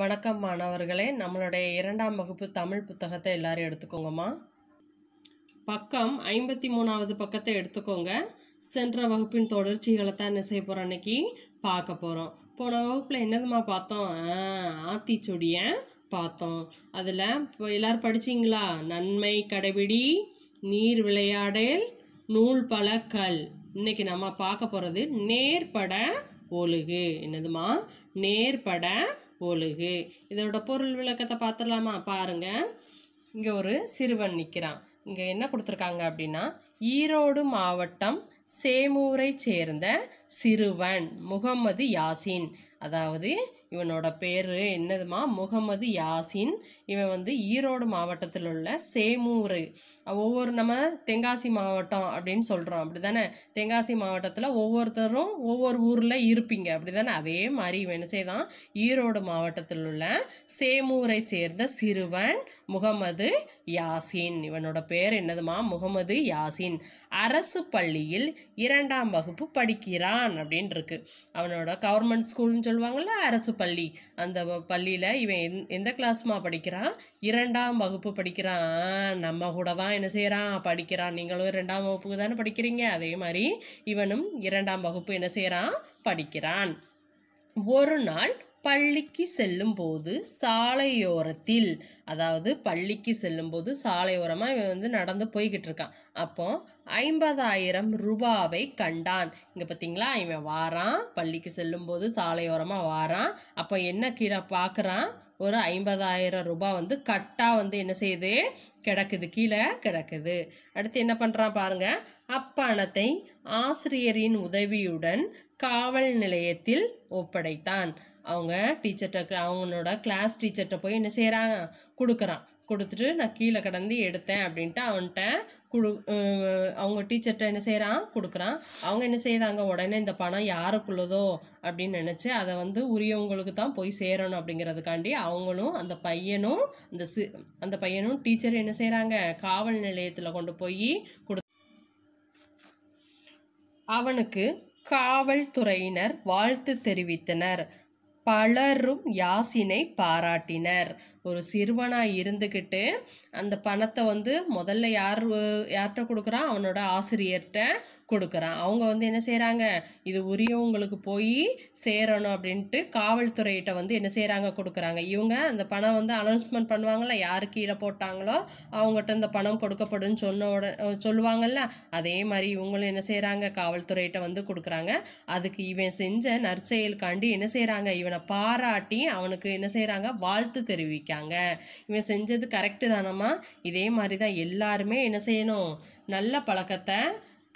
வணக்கம் மாணவர்களே நம்மளுடைய இரண்டாம் வகுப்பு தமிழ் புத்தகத்தை எல்லாரும் எடுத்துக்கோங்கம்மா பக்கம் ஐம்பத்தி மூணாவது பக்கத்தை எடுத்துக்கோங்க சென்ற வகுப்பின் தொடர்ச்சிகளை தான் என்ன செய்ய போகிறோம் அன்னைக்கு பார்க்க போகிறோம் போன வகுப்பில் என்னதுமா பார்த்தோம் ஆத்திச்சுடிய பார்த்தோம் அதில் இப்போ எல்லோரும் படிச்சிங்களா நன்மை கடைபிடி நீர் விளையாடல் நூல் பல கல் இன்னைக்கு நம்ம பார்க்க போகிறது நேர்பட ஒழுகு என்னதுமா நேர்பட ஒழுகு இதோட பொருள் விளக்கத்தை பார்த்துடலாமா பாருங்கள் இங்கே ஒரு சிறுவன் நிற்கிறான் இங்கே என்ன கொடுத்துருக்காங்க அப்படின்னா ஈரோடு மாவட்டம் சேமூரை சேர்ந்த சிறுவன் முகமது யாசின் அதாவது இவனோட பேர் என்னதுமா முகமது யாசின் இவன் வந்து ஈரோடு மாவட்டத்தில் உள்ள சேமூர் ஒவ்வொரு நம்ம தென்காசி மாவட்டம் அப்படின்னு சொல்கிறோம் அப்படி தானே தென்காசி மாவட்டத்தில் ஒவ்வொருத்தரும் ஒவ்வொரு ஊரில் இருப்பீங்க அப்படி தானே அதே மாதிரி இவன் செய்தான் ஈரோடு மாவட்டத்தில் உள்ள சேமூரை சேர்ந்த சிறுவன் முகமது யாசின் இவனோட பேர் என்னதுமா முகமது யாசின் அரசு பள்ளியில் இரண்டாம் வகுப்பு படிக்கிறான் அப்படின்னு இருக்கு அவனோட கவர்மெண்ட் ஸ்கூல்னு சொல்லுவாங்கள்ல அரசு பள்ளி அந்த பள்ளியில் இவன் எந் எந்த கிளாஸ்மா படிக்கிறான் இரண்டாம் வகுப்பு படிக்கிறான் நம்ம கூட தான் என்ன செய்கிறான் படிக்கிறான் நீங்களும் இரண்டாம் வகுப்புக்கு தானே படிக்கிறீங்க அதே மாதிரி இவனும் இரண்டாம் வகுப்பு என்ன செய்கிறான் படிக்கிறான் ஒரு நாள் பள்ளிக்கு செல்லும்போது சாலையோரத்தில் அதாவது பள்ளிக்கு செல்லும்போது சாலையோரமாக இவன் வந்து நடந்து போய்கிட்டு இருக்கான் அப்போ ஐம்பதாயிரம் ரூபாவை கண்டான் இங்கே பார்த்தீங்களா இவன் வாரான் பள்ளிக்கு செல்லும்போது சாலையோரமாக வாரான் அப்போ என்ன கீழே பார்க்குறான் ஒரு ஐம்பதாயிரம் ரூபாய் வந்து கட்டாக வந்து என்ன செய்யுது கிடக்குது கீழே கிடக்குது அடுத்து என்ன பண்ணுறான் பாருங்கள் அப்பணத்தை ஆசிரியரின் உதவியுடன் காவல் நிலையத்தில் ஒப்படைத்தான் அவங்க டீச்சர்கிட்ட அவங்களோட கிளாஸ் டீச்சர்கிட்ட போய் என்ன செய்கிறாங்க கொடுக்குறான் கொடுத்துட்டு நான் கீழே கடந்து எடுத்தேன் அப்படின்ட்டு அவன்கிட்ட குடு அவங்க டீச்சர்கிட்ட என்ன செய்கிறான் கொடுக்குறான் அவங்க என்ன செய்கிறாங்க உடனே இந்த பணம் யாருக்குள்ளதோ அப்படின்னு நினச்சி அதை வந்து உரியவங்களுக்கு தான் போய் சேரணும் அப்படிங்கிறதுக்காண்டி அவங்களும் அந்த பையனும் அந்த சி அந்த பையனும் டீச்சர் என்ன செய்கிறாங்க காவல் நிலையத்தில் கொண்டு போய் கொடு அவனுக்கு காவல்துறையினர் வாழ்த்து தெரிவித்தனர் பலரும் யாசினை பாராட்டினர் ஒரு சிறுவனாக இருந்துக்கிட்டு அந்த பணத்தை வந்து முதல்ல யார் யார்கிட்ட கொடுக்குறான் அவனோட ஆசிரியர்கிட்ட கொடுக்குறான் அவங்க வந்து என்ன செய்கிறாங்க இது உரியவங்களுக்கு போய் சேரணும் அப்படின்ட்டு காவல்துறையிட்ட வந்து என்ன செய்கிறாங்க கொடுக்குறாங்க இவங்க அந்த பணம் வந்து அனௌன்ஸ்மெண்ட் பண்ணுவாங்கள்ல யார் கீழே போட்டாங்களோ அவங்ககிட்ட இந்த பணம் கொடுக்கப்படுன்னு சொன்ன உடனே சொல்லுவாங்கள்ல அதே மாதிரி இவங்களும் என்ன செய்கிறாங்க காவல்துறையிட்ட வந்து கொடுக்குறாங்க அதுக்கு இவன் செஞ்ச நற்செயலுக்காண்டி என்ன செய்கிறாங்க இவனை பாராட்டி அவனுக்கு என்ன செய்கிறாங்க வாழ்த்து தெரிவிக்க பண்ணிட்டாங்க இவன் செஞ்சது கரெக்டு தானம்மா இதே மாதிரி தான் எல்லாருமே என்ன செய்யணும் நல்ல பழக்கத்தை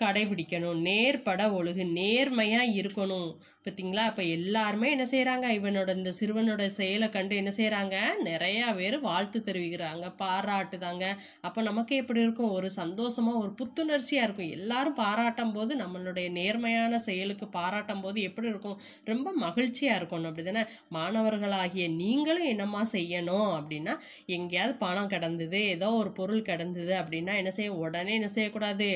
கடைபிடிக்கணும் நேர்பட ஒழுகு நேர்மையாக இருக்கணும் பார்த்தீங்களா அப்போ எல்லாருமே என்ன செய்கிறாங்க இவனோட இந்த சிறுவனோட செயலை கண்டு என்ன செய்கிறாங்க நிறையா பேர் வாழ்த்து தெரிவிக்கிறாங்க பாராட்டுதாங்க அப்போ நமக்கு எப்படி இருக்கும் ஒரு சந்தோஷமாக ஒரு புத்துணர்ச்சியாக இருக்கும் எல்லாரும் பாராட்டும் போது நம்மளுடைய நேர்மையான செயலுக்கு பாராட்டும் போது எப்படி இருக்கும் ரொம்ப மகிழ்ச்சியாக இருக்கணும் அப்படி தானே மாணவர்களாகிய நீங்களும் என்னம்மா செய்யணும் அப்படின்னா எங்கேயாவது பணம் கிடந்தது ஏதோ ஒரு பொருள் கிடந்தது அப்படின்னா என்ன செய்ய உடனே என்ன செய்யக்கூடாது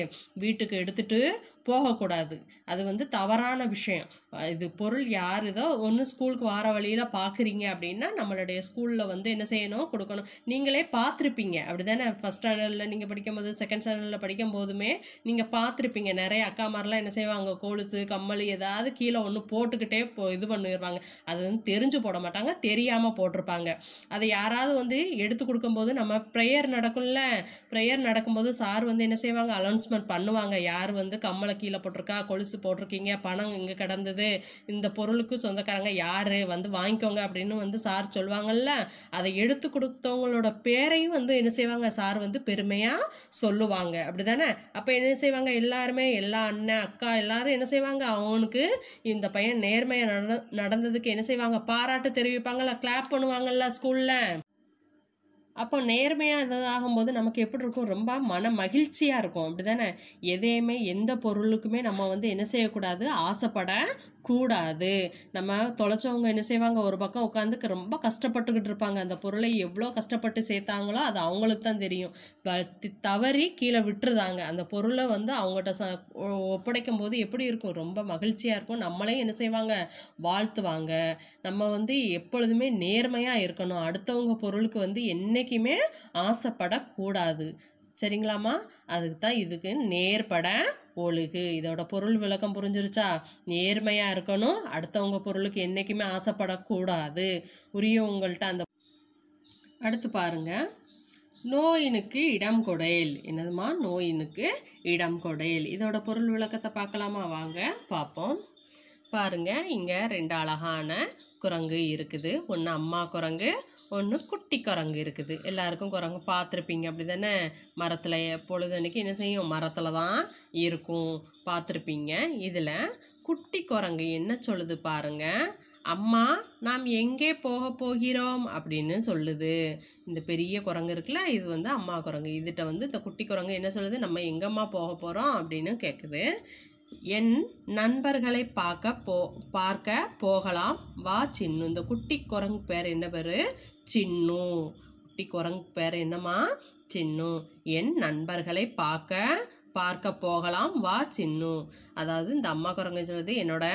வீட்டுக்கு எடுத்து எடுத்துட்டு போகக்கூடாது அது வந்து தவறான விஷயம் இது பொருள் யாருதோ ஒன்று ஸ்கூலுக்கு வர வழியில் பார்க்குறீங்க அப்படின்னா நம்மளுடைய ஸ்கூலில் வந்து என்ன செய்யணும் கொடுக்கணும் நீங்களே பார்த்துருப்பீங்க அப்படி தானே ஃபஸ்ட் ஸ்டாண்டர்டில் நீங்கள் படிக்கும் போது செகண்ட் ஸ்டாண்டர்டில் படிக்கும் போதுமே நீங்கள் பார்த்துருப்பீங்க நிறைய அக்கா மாதிரிலாம் என்ன செய்வாங்க கொலுசு கம்மல் ஏதாவது கீழே ஒன்று போட்டுக்கிட்டே போ இது பண்ணிடுவாங்க அது வந்து தெரிஞ்சு போட மாட்டாங்க தெரியாமல் போட்டிருப்பாங்க அதை யாராவது வந்து எடுத்து கொடுக்கும்போது நம்ம ப்ரேயர் நடக்கும்ல ப்ரேயர் நடக்கும்போது சார் வந்து என்ன செய்வாங்க அனௌன்ஸ்மெண்ட் பண்ணுவாங்க யார் வந்து கம்மலை கீழே போட்டிருக்கா கொலுசு போட்டிருக்கீங்க பணம் இங்கே கிடந்தது வந்து இந்த பொருளுக்கு சொந்தக்காரங்க யார் வந்து வாங்கிக்கோங்க அப்படின்னு வந்து சார் சொல்லுவாங்கல்ல அதை எடுத்து கொடுத்தவங்களோட பேரையும் வந்து என்ன செய்வாங்க சார் வந்து பெருமையாக சொல்லுவாங்க அப்படி தானே அப்போ என்ன செய்வாங்க எல்லாருமே எல்லா அண்ணன் அக்கா எல்லாரும் என்ன செய்வாங்க அவனுக்கு இந்த பையன் நேர்மையாக நட நடந்ததுக்கு என்ன செய்வாங்க பாராட்டு தெரிவிப்பாங்கல்ல கிளாப் பண்ணுவாங்கல்ல ஸ்கூலில் அப்போ நேர்மையாக இது ஆகும்போது நமக்கு எப்படி இருக்கும் ரொம்ப மன மகிழ்ச்சியாக இருக்கும் அப்படி தானே எதையுமே எந்த பொருளுக்குமே நம்ம வந்து என்ன செய்யக்கூடாது ஆசைப்பட கூடாது நம்ம தொலைச்சவங்க என்ன செய்வாங்க ஒரு பக்கம் உட்காந்துக்கு ரொம்ப கஷ்டப்பட்டுக்கிட்டு இருப்பாங்க அந்த பொருளை எவ்வளோ கஷ்டப்பட்டு சேர்த்தாங்களோ அது அவங்களுக்கு தான் தெரியும் தவறி கீழே விட்டுருதாங்க அந்த பொருளை வந்து அவங்கள்ட்ட ச ஒப்படைக்கும் போது எப்படி இருக்கும் ரொம்ப மகிழ்ச்சியாக இருக்கும் நம்மளையும் என்ன செய்வாங்க வாழ்த்துவாங்க நம்ம வந்து எப்பொழுதுமே நேர்மையாக இருக்கணும் அடுத்தவங்க பொருளுக்கு வந்து என்னை என்றைக்குமே ஆசைப்படக்கூடாது சரிங்களாம்மா அதுக்கு தான் இதுக்கு நேர்பட ஒழுகு இதோட பொருள் விளக்கம் புரிஞ்சிருச்சா நேர்மையாக இருக்கணும் அடுத்தவங்க பொருளுக்கு என்றைக்குமே ஆசைப்படக்கூடாது உரிய உங்கள்கிட்ட அந்த அடுத்து பாருங்க நோயினுக்கு இடம் கொடையல் என்னதுமா நோயினுக்கு இடம் கொடையல் இதோட பொருள் விளக்கத்தை பார்க்கலாமா வாங்க பார்ப்போம் பாருங்க இங்கே ரெண்டு அழகான குரங்கு இருக்குது ஒன்று அம்மா குரங்கு ஒன்று குட்டி குரங்கு இருக்குது எல்லாருக்கும் குரங்கு பார்த்துருப்பீங்க அப்படி தானே மரத்தில் பொழுதன்னைக்கு என்ன செய்யும் மரத்தில் தான் இருக்கும் பார்த்துருப்பீங்க இதில் குட்டி குரங்கு என்ன சொல்லுது பாருங்க அம்மா நாம் எங்கே போக போகிறோம் அப்படின்னு சொல்லுது இந்த பெரிய குரங்கு இருக்குல்ல இது வந்து அம்மா குரங்கு இதுகிட்ட வந்து இந்த குட்டி குரங்கு என்ன சொல்லுது நம்ம எங்கம்மா போக போகிறோம் அப்படின்னு கேட்குது என் நண்பர்களை பார்க்க போ பார்க்க போகலாம் வா சின்னு இந்த குட்டி குரங்கு பேர் என்ன பேர் சின்னு குட்டி குரங்கு பேர் என்னம்மா சின்னு என் நண்பர்களை பார்க்க பார்க்க போகலாம் வா சின்னு அதாவது இந்த அம்மா குரங்கு சொல்லுறது என்னோட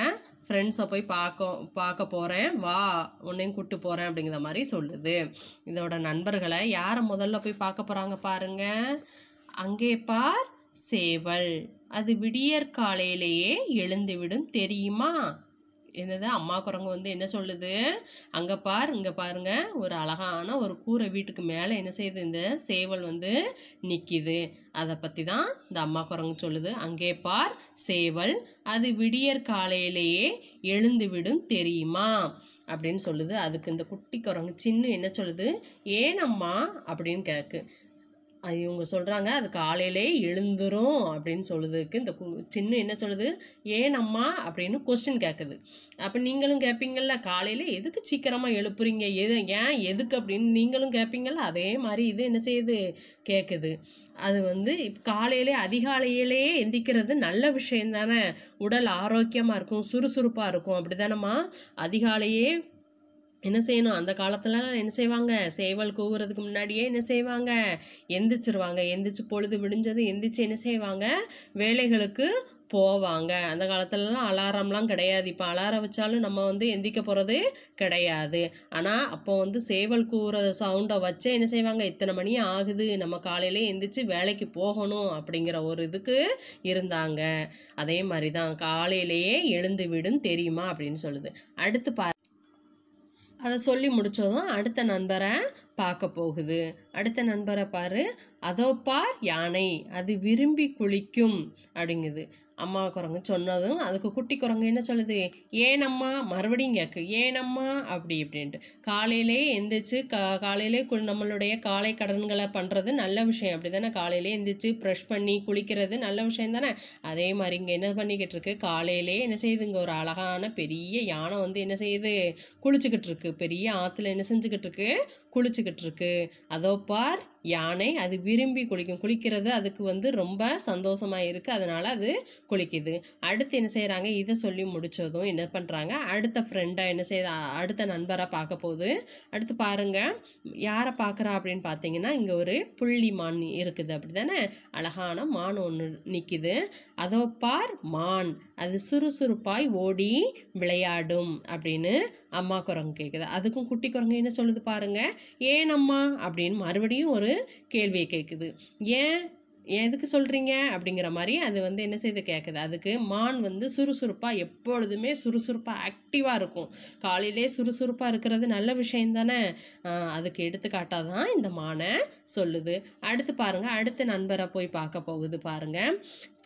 ஃப்ரெண்ட்ஸை போய் பார்க்க பார்க்க போகிறேன் வா உன்னையும் கூப்பிட்டு போகிறேன் அப்படிங்கிற மாதிரி சொல்லுது இதோட நண்பர்களை யாரை முதல்ல போய் பார்க்க போகிறாங்க பாருங்கள் அங்கே பார் சேவல் அது விடியற் காலையிலேயே எழுந்துவிடும் தெரியுமா என்னது அம்மா குரங்கு வந்து என்ன சொல்லுது அங்கே பார் இங்கே பாருங்க ஒரு அழகான ஒரு கூரை வீட்டுக்கு மேலே என்ன செய்யுது இந்த சேவல் வந்து நிற்கிது அதை பற்றி தான் இந்த அம்மா குரங்கு சொல்லுது அங்கே பார் சேவல் அது விடியற் காலையிலேயே எழுந்துவிடும் தெரியுமா அப்படின்னு சொல்லுது அதுக்கு இந்த குட்டி குரங்கு சின்ன என்ன சொல்லுது ஏனம்மா அப்படின்னு கேட்கு அது இவங்க சொல்கிறாங்க அது காலையிலே எழுந்துரும் அப்படின்னு சொல்லுதுக்கு இந்த சின்ன என்ன சொல்லுது ஏன் அம்மா அப்படின்னு கொஸ்டின் கேட்குது அப்போ நீங்களும் கேட்பீங்கள்ல காலையில் எதுக்கு சீக்கிரமாக எழுப்புறீங்க எது ஏன் எதுக்கு அப்படின்னு நீங்களும் கேட்பீங்கள்ல அதே மாதிரி இது என்ன செய்யுது கேட்குது அது வந்து காலையிலே அதிகாலையிலேயே எந்திக்கிறது நல்ல விஷயம் தானே உடல் ஆரோக்கியமாக இருக்கும் சுறுசுறுப்பாக இருக்கும் அப்படி தானேம்மா அதிகாலையே என்ன செய்யணும் அந்த காலத்துலலாம் என்ன செய்வாங்க சேவல் கூவுறதுக்கு முன்னாடியே என்ன செய்வாங்க எந்திரிச்சிருவாங்க எந்திரிச்சு பொழுது விடிஞ்சது எந்திரிச்சு என்ன செய்வாங்க வேலைகளுக்கு போவாங்க அந்த காலத்துலலாம் அலாரம்லாம் கிடையாது இப்போ அலாரம் வச்சாலும் நம்ம வந்து எந்திக்க போகிறது கிடையாது ஆனால் அப்போ வந்து சேவல் கூவுற சவுண்டை வச்சே என்ன செய்வாங்க இத்தனை மணி ஆகுது நம்ம காலையிலே எந்திரிச்சு வேலைக்கு போகணும் அப்படிங்கிற ஒரு இதுக்கு இருந்தாங்க அதே மாதிரி தான் காலையிலேயே எழுந்து விடும் தெரியுமா அப்படின்னு சொல்லுது அடுத்து பா அதை சொல்லி முடித்ததும் அடுத்த நண்பரை பார்க்க போகுது அடுத்த நண்பரை பாரு அதோ பார் யானை அது விரும்பி குளிக்கும் அப்படிங்குது அம்மா குரங்கு சொன்னதும் அதுக்கு குட்டி குரங்கு என்ன சொல்லுது ஏனம்மா மறுபடியும் கேட்கு ஏனம்மா அப்படி இப்படின்ட்டு காலையிலே எந்திரிச்சு கா காலையிலே கு நம்மளுடைய காலை கடன்களை பண்ணுறது நல்ல விஷயம் அப்படி தானே காலையிலே எந்திரிச்சு ப்ரெஷ் பண்ணி குளிக்கிறது நல்ல விஷயம் தானே அதே மாதிரி இங்கே என்ன பண்ணிக்கிட்டு இருக்கு காலையிலே என்ன செய்யுதுங்க ஒரு அழகான பெரிய யானை வந்து என்ன செய்யுது குளிச்சுக்கிட்டு இருக்கு பெரிய ஆற்றுல என்ன செஞ்சுக்கிட்டு இருக்கு குளிச்சுக்கிட்டு நடந்துக்கிட்டு இருக்கு அதோ பார் யானை அது விரும்பி குளிக்கும் குளிக்கிறது அதுக்கு வந்து ரொம்ப சந்தோஷமாக இருக்குது அதனால் அது குளிக்குது அடுத்து என்ன செய்கிறாங்க இதை சொல்லி முடித்ததும் என்ன பண்ணுறாங்க அடுத்த ஃப்ரெண்டாக என்ன செய்ய அடுத்த நண்பராக பார்க்க போகுது அடுத்து பாருங்கள் யாரை பார்க்குறா அப்படின்னு பார்த்தீங்கன்னா இங்கே ஒரு புள்ளி மான் இருக்குது அப்படி தானே அழகான மான் ஒன்று நிற்கிது அதோ பார் மான் அது சுறுசுறுப்பாய் ஓடி விளையாடும் அப்படின்னு அம்மா குரங்கு கேட்குது அதுக்கும் குட்டி குரங்கு என்ன சொல்லுது பாருங்கள் ஏன் அம்மா அப்படின்னு மறுபடியும் ஒரு ஒரு கேள்வியை கேட்குது ஏன் எதுக்கு சொல்கிறீங்க அப்படிங்கிற மாதிரி அது வந்து என்ன செய்து கேட்குது அதுக்கு மான் வந்து சுறுசுறுப்பாக எப்பொழுதுமே சுறுசுறுப்பாக ஆக்டிவாக இருக்கும் காலையிலே சுறுசுறுப்பாக இருக்கிறது நல்ல விஷயம் தானே அதுக்கு எடுத்துக்காட்டாக தான் இந்த மானை சொல்லுது அடுத்து பாருங்கள் அடுத்த நண்பரை போய் பார்க்க போகுது பாருங்கள்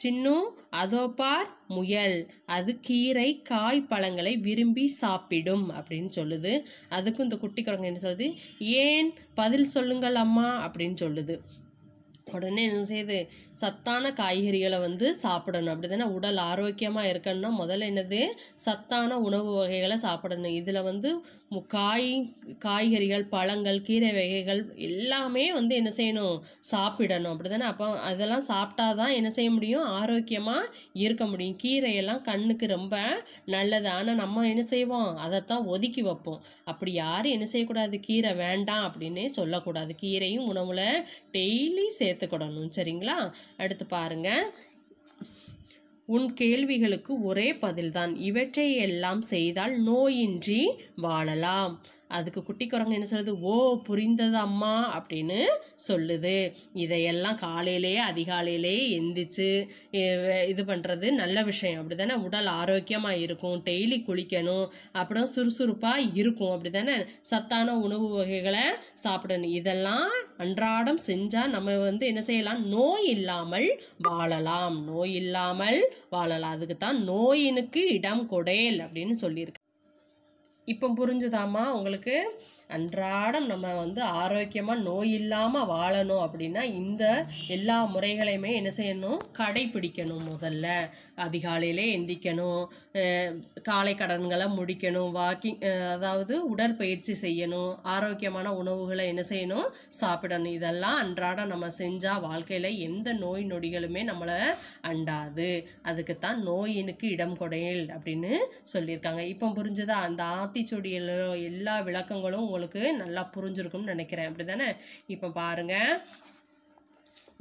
சின்னும் அதோ பார் முயல் அது கீரை காய் பழங்களை விரும்பி சாப்பிடும் அப்படின்னு சொல்லுது அதுக்கும் இந்த குட்டி குரங்கு என்ன சொல்லுது ஏன் பதில் சொல்லுங்கள் அம்மா அப்படின்னு சொல்லுது உடனே என்ன செய்யுது சத்தான காய்கறிகளை வந்து சாப்பிடணும் அப்படி தானே உடல் ஆரோக்கியமாக இருக்கணும்னா முதல்ல என்னது சத்தான உணவு வகைகளை சாப்பிடணும் இதில் வந்து காய் காய்கறிகள் பழங்கள் கீரை வகைகள் எல்லாமே வந்து என்ன செய்யணும் சாப்பிடணும் அப்படி தானே அப்போ அதெல்லாம் சாப்பிட்டா தான் என்ன செய்ய முடியும் ஆரோக்கியமாக இருக்க முடியும் கீரையெல்லாம் கண்ணுக்கு ரொம்ப நல்லது ஆனால் நம்ம என்ன செய்வோம் அதைத்தான் ஒதுக்கி வைப்போம் அப்படி யாரும் என்ன செய்யக்கூடாது கீரை வேண்டாம் அப்படின்னே சொல்லக்கூடாது கீரையும் உணவில் டெய்லி சேர்த்துக்கிடணும் சரிங்களா அடுத்து பாருங்கள் உன் கேள்விகளுக்கு ஒரே பதில்தான் இவற்றையெல்லாம் செய்தால் நோயின்றி வாழலாம் அதுக்கு குட்டி குரங்கு என்ன சொல்லுது ஓ புரிந்தது அம்மா அப்படின்னு சொல்லுது இதையெல்லாம் காலையிலேயே அதிகாலையிலேயே எந்திரிச்சு இது பண்ணுறது நல்ல விஷயம் அப்படி தானே உடல் ஆரோக்கியமாக இருக்கும் டெய்லி குளிக்கணும் அப்புறம் சுறுசுறுப்பாக இருக்கும் அப்படி தானே சத்தான உணவு வகைகளை சாப்பிடணும் இதெல்லாம் அன்றாடம் செஞ்சால் நம்ம வந்து என்ன செய்யலாம் நோய் இல்லாமல் வாழலாம் நோய் இல்லாமல் வாழலாம் அதுக்கு தான் நோயினுக்கு இடம் கொடையல் அப்படின்னு சொல்லியிருக்கு இப்போ புரிஞ்சுதாம்மா உங்களுக்கு அன்றாடம் நம்ம வந்து ஆரோக்கியமாக நோய் இல்லாமல் வாழணும் அப்படின்னா இந்த எல்லா முறைகளையுமே என்ன செய்யணும் கடைபிடிக்கணும் முதல்ல அதிகாலையிலே எந்திக்கணும் காலை கடன்களை முடிக்கணும் வாக்கிங் அதாவது உடற்பயிற்சி செய்யணும் ஆரோக்கியமான உணவுகளை என்ன செய்யணும் சாப்பிடணும் இதெல்லாம் அன்றாடம் நம்ம செஞ்சால் வாழ்க்கையில் எந்த நோய் நொடிகளுமே நம்மளை அண்டாது அதுக்குத்தான் நோயினுக்கு இடம் கொடையல் அப்படின்னு சொல்லியிருக்காங்க இப்போ புரிஞ்சுதா அந்த ஆத் ஆத்திச்சொடியில் எல்லா விளக்கங்களும் உங்களுக்கு நல்லா புரிஞ்சிருக்கும்னு நினைக்கிறேன் அப்படி தானே இப்போ பாருங்கள்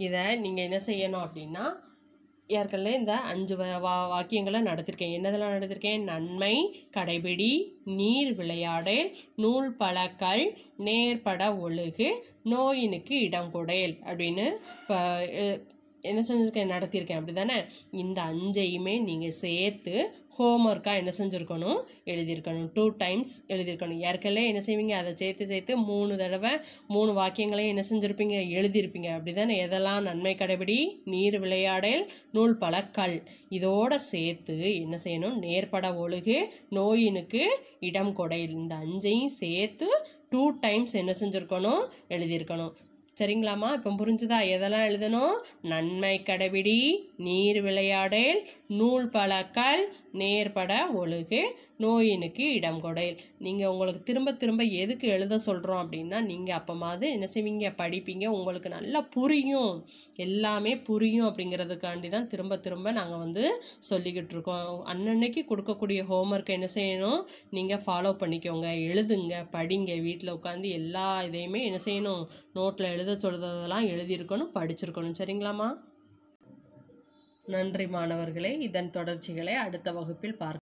இதை நீங்கள் என்ன செய்யணும் அப்படின்னா ஏற்கனவே இந்த அஞ்சு வா வாக்கியங்களை நடத்திருக்கேன் என்னதெல்லாம் நடத்திருக்கேன் நன்மை கடைபிடி நீர் விளையாடு நூல் பழக்கல் நேர்பட ஒழுகு நோயினுக்கு இடம் கொடையல் அப்படின்னு இப்போ என்ன செஞ்சுருக்கேன் நடத்தியிருக்கேன் அப்படி தானே இந்த அஞ்சையுமே நீங்கள் சேர்த்து ஹோம்ஒர்க்காக என்ன செஞ்சுருக்கணும் எழுதியிருக்கணும் டூ டைம்ஸ் எழுதியிருக்கணும் ஏற்கனவே என்ன செய்வீங்க அதை சேர்த்து சேர்த்து மூணு தடவை மூணு வாக்கியங்களையும் என்ன செஞ்சுருப்பீங்க எழுதியிருப்பீங்க அப்படி தானே எதெல்லாம் நன்மை கடைபிடி நீர் விளையாடல் நூல் பல கல் இதோட சேர்த்து என்ன செய்யணும் நேர்பட ஒழுகு நோயினுக்கு இடம் கொடை இந்த அஞ்சையும் சேர்த்து டூ டைம்ஸ் என்ன செஞ்சுருக்கணும் எழுதியிருக்கணும் சரிங்களாம்மா இப்போ புரிஞ்சுதா எதெல்லாம் எழுதணும் நன்மை கடைபிடி நீர் விளையாடல் நூல் பழக்கல் நேர்பட ஒழுகு நோயினுக்கு இடம் கொடையில் நீங்கள் உங்களுக்கு திரும்ப திரும்ப எதுக்கு எழுத சொல்கிறோம் அப்படின்னா நீங்கள் அப்போ மாதிரி என்ன செய்வீங்க படிப்பீங்க உங்களுக்கு நல்லா புரியும் எல்லாமே புரியும் அப்படிங்கிறதுக்காண்டி தான் திரும்ப திரும்ப நாங்கள் வந்து சொல்லிக்கிட்டு இருக்கோம் அன்னன்னைக்கு கொடுக்கக்கூடிய ஹோம்ஒர்க் என்ன செய்யணும் நீங்கள் ஃபாலோ பண்ணிக்கோங்க எழுதுங்க படிங்க வீட்டில் உட்காந்து எல்லா இதையுமே என்ன செய்யணும் நோட்டில் எழுத சொல்கிறதெல்லாம் எழுதியிருக்கணும் படிச்சிருக்கணும் சரிங்களாம்மா நன்றி மாணவர்களே இதன் தொடர்ச்சிகளை அடுத்த வகுப்பில் பார்க்க